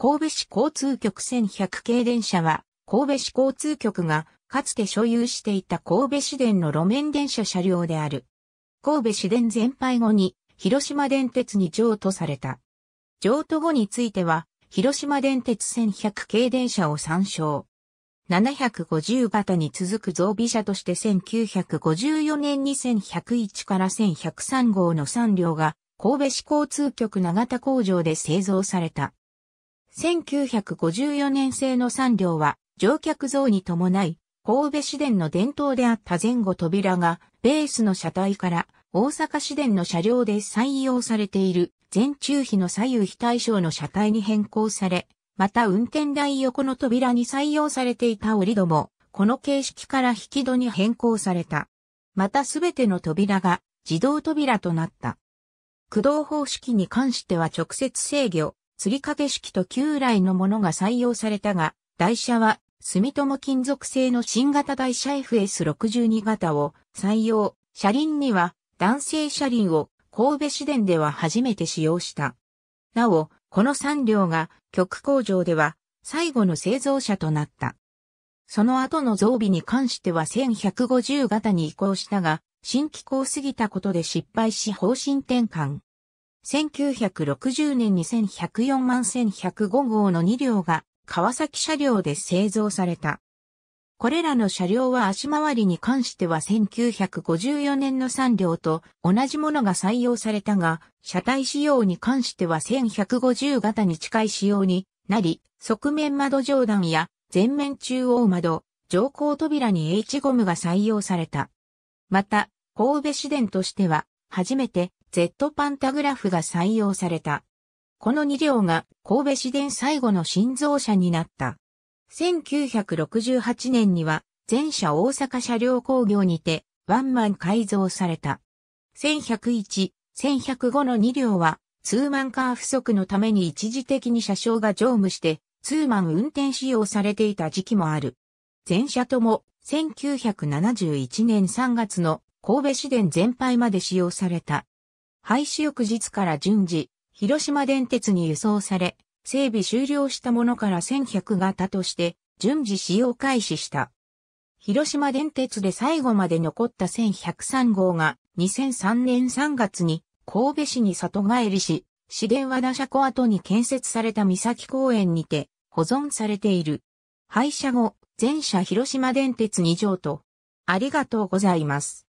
神戸市交通局1100系電車は、神戸市交通局がかつて所有していた神戸市電の路面電車車両である。神戸市電全廃後に広島電鉄に譲渡された。譲渡後については、広島電鉄1100系電車を参照。750型に続く増備車として1954年に1101から1103号の3両が神戸市交通局長田工場で製造された。1954年製の3両は、乗客増に伴い、神戸市電の伝統であった前後扉が、ベースの車体から、大阪市電の車両で採用されている、前中比の左右非対称の車体に変更され、また運転台横の扉に採用されていた折戸も、この形式から引き戸に変更された。またすべての扉が自動扉となった。駆動方式に関しては直接制御、吊掛式と旧来のものが採用されたが、台車は住友金属製の新型台車 FS62 型を採用、車輪には男性車輪を神戸市電では初めて使用した。なお、この3両が極工場では最後の製造車となった。その後の増備に関しては1150型に移行したが、新機構すぎたことで失敗し方針転換。1960年に1104万1105号の2両が川崎車両で製造された。これらの車両は足回りに関しては1954年の3両と同じものが採用されたが、車体仕様に関しては1150型に近い仕様になり、側面窓上段や前面中央窓、乗降扉に H ゴムが採用された。また、神戸市電としては、初めて Z パンタグラフが採用された。この2両が神戸市電最後の新造車になった。1968年には全車大阪車両工業にてワンマン改造された。1101、1105の2両はツーマンカー不足のために一時的に車掌が乗務してツーマン運転使用されていた時期もある。全車とも1971年3月の神戸市電全廃まで使用された。廃止翌日から順次、広島電鉄に輸送され、整備終了したものから1100型として、順次使用開始した。広島電鉄で最後まで残った1103号が、2003年3月に、神戸市に里帰りし、市電和田車庫跡に建設された三崎公園にて、保存されている。廃車後、全車広島電鉄2乗と、ありがとうございます。